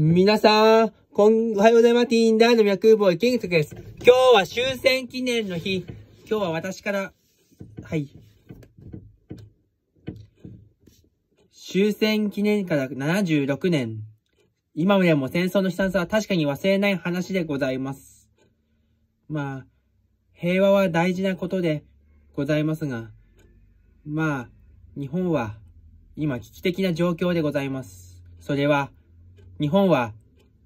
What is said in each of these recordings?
皆さん、こん、おはようございます。ティンダーの脈ボーイ、ケンスです。今日は終戦記念の日。今日は私から、はい。終戦記念から76年。今でも戦争の悲惨さは確かに忘れない話でございます。まあ、平和は大事なことでございますが、まあ、日本は今危機的な状況でございます。それは、日本は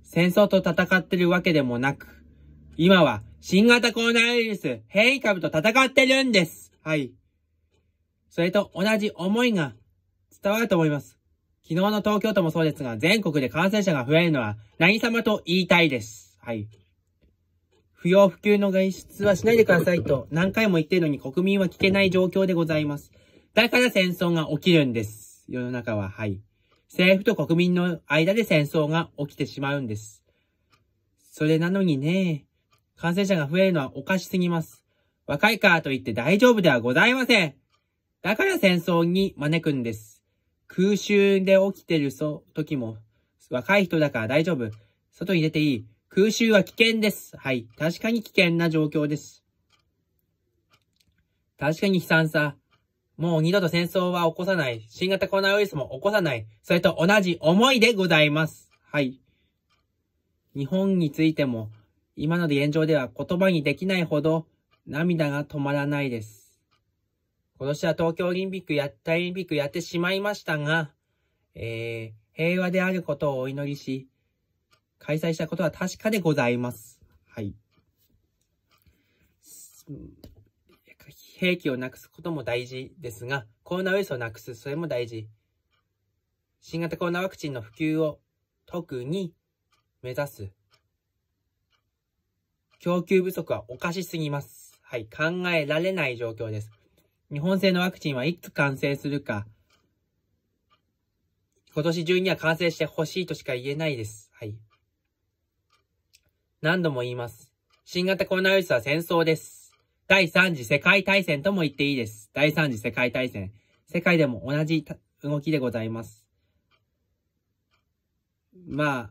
戦争と戦ってるわけでもなく、今は新型コロナウイルス変異株と戦ってるんです。はい。それと同じ思いが伝わると思います。昨日の東京都もそうですが、全国で感染者が増えるのは何様と言いたいです。はい。不要不急の外出はしないでくださいと何回も言ってるのに国民は聞けない状況でございます。だから戦争が起きるんです。世の中は、はい。政府と国民の間で戦争が起きてしまうんです。それなのにね、感染者が増えるのはおかしすぎます。若いからといって大丈夫ではございません。だから戦争に招くんです。空襲で起きてる時も、若い人だから大丈夫。外に出ていい。空襲は危険です。はい。確かに危険な状況です。確かに悲惨さ。もう二度と戦争は起こさない。新型コロナウイルスも起こさない。それと同じ思いでございます。はい。日本についても、今ので現状では言葉にできないほど涙が止まらないです。今年は東京オリンピックや、たオリンピックやってしまいましたが、えー、平和であることをお祈りし、開催したことは確かでございます。はい。兵器をなくすことも大事ですが、コロナウイルスをなくす、それも大事。新型コロナワクチンの普及を特に目指す。供給不足はおかしすぎます。はい、考えられない状況です。日本製のワクチンはいつ完成するか、今年中には完成してほしいとしか言えないです。はい。何度も言います。新型コロナウイルスは戦争です。第3次世界大戦とも言っていいです。第3次世界大戦。世界でも同じ動きでございます。まあ、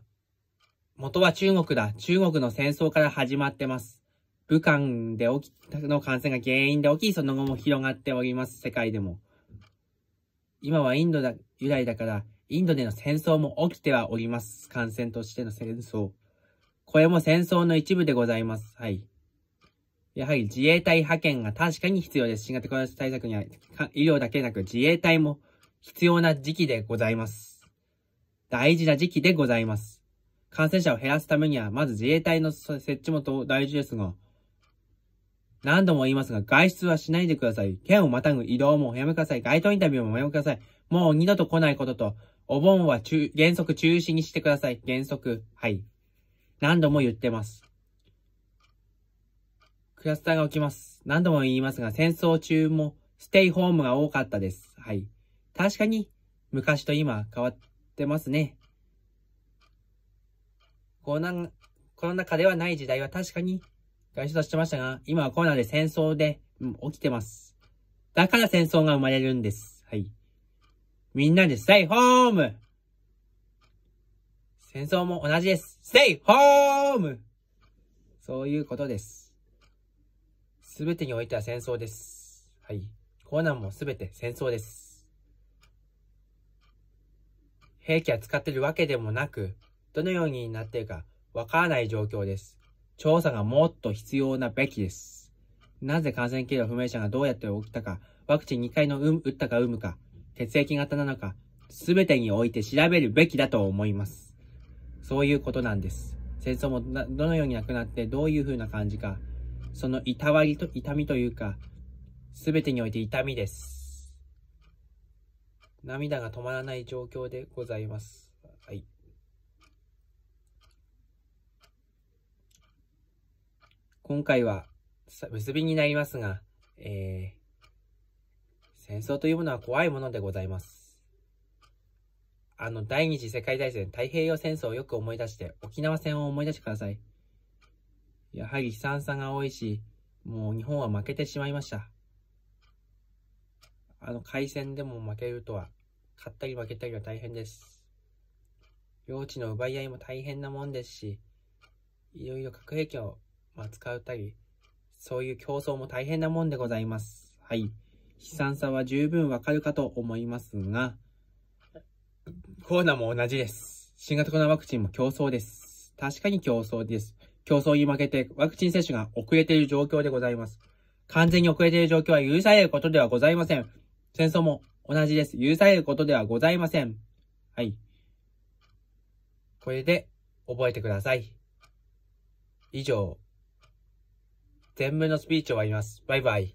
元は中国だ。中国の戦争から始まってます。武漢で起き、たの感染が原因で起き、その後も広がっております。世界でも。今はインドだ、由来だから、インドでの戦争も起きてはおります。感染としての戦争。これも戦争の一部でございます。はい。やはり自衛隊派遣が確かに必要です。新型コロナ対策には医療だけでなく自衛隊も必要な時期でございます。大事な時期でございます。感染者を減らすためには、まず自衛隊の設置も大事ですが、何度も言いますが、外出はしないでください。県をまたぐ移動もおやめください。街頭インタビューもおやめください。もう二度と来ないことと、お盆は原則中止にしてください。原則。はい。何度も言ってます。クラスターが起きます。何度も言いますが、戦争中もステイホームが多かったです。はい。確かに、昔と今変わってますね。この中ではない時代は確かに外出してましたが、今はコロナで戦争で、うん、起きてます。だから戦争が生まれるんです。はい。みんなでステイホーム戦争も同じです。ステイホームそういうことです。すべてにおいては戦争です。はい。コーナーもすべて戦争です。兵器は使ってるわけでもなく、どのようになっているかわからない状況です。調査がもっと必要なべきです。なぜ感染経路不明者がどうやって起きたか、ワクチン2回の打ったか有無か、血液型なのか、すべてにおいて調べるべきだと思います。そういうことなんです。戦争もどのようになくなってどういう風な感じか、そのいたわりと、痛みというか、すべてにおいて痛みです。涙が止まらない状況でございます。はい。今回は、結びになりますが、えー、戦争というものは怖いものでございます。あの、第二次世界大戦太平洋戦争をよく思い出して、沖縄戦を思い出してください。やはり悲惨さが多いし、もう日本は負けてしまいました。あの、海戦でも負けるとは、勝ったり負けたりは大変です。領地の奪い合いも大変なもんですし、いろいろ核兵器を扱うたり、そういう競争も大変なもんでございます。はい。悲惨さは十分わかるかと思いますが、コロナも同じです。新型コロナワクチンも競争です。確かに競争です。競争に負けてワクチン接種が遅れている状況でございます。完全に遅れている状況は許されることではございません。戦争も同じです。許されることではございません。はい。これで覚えてください。以上、全文のスピーチを終わります。バイバイ。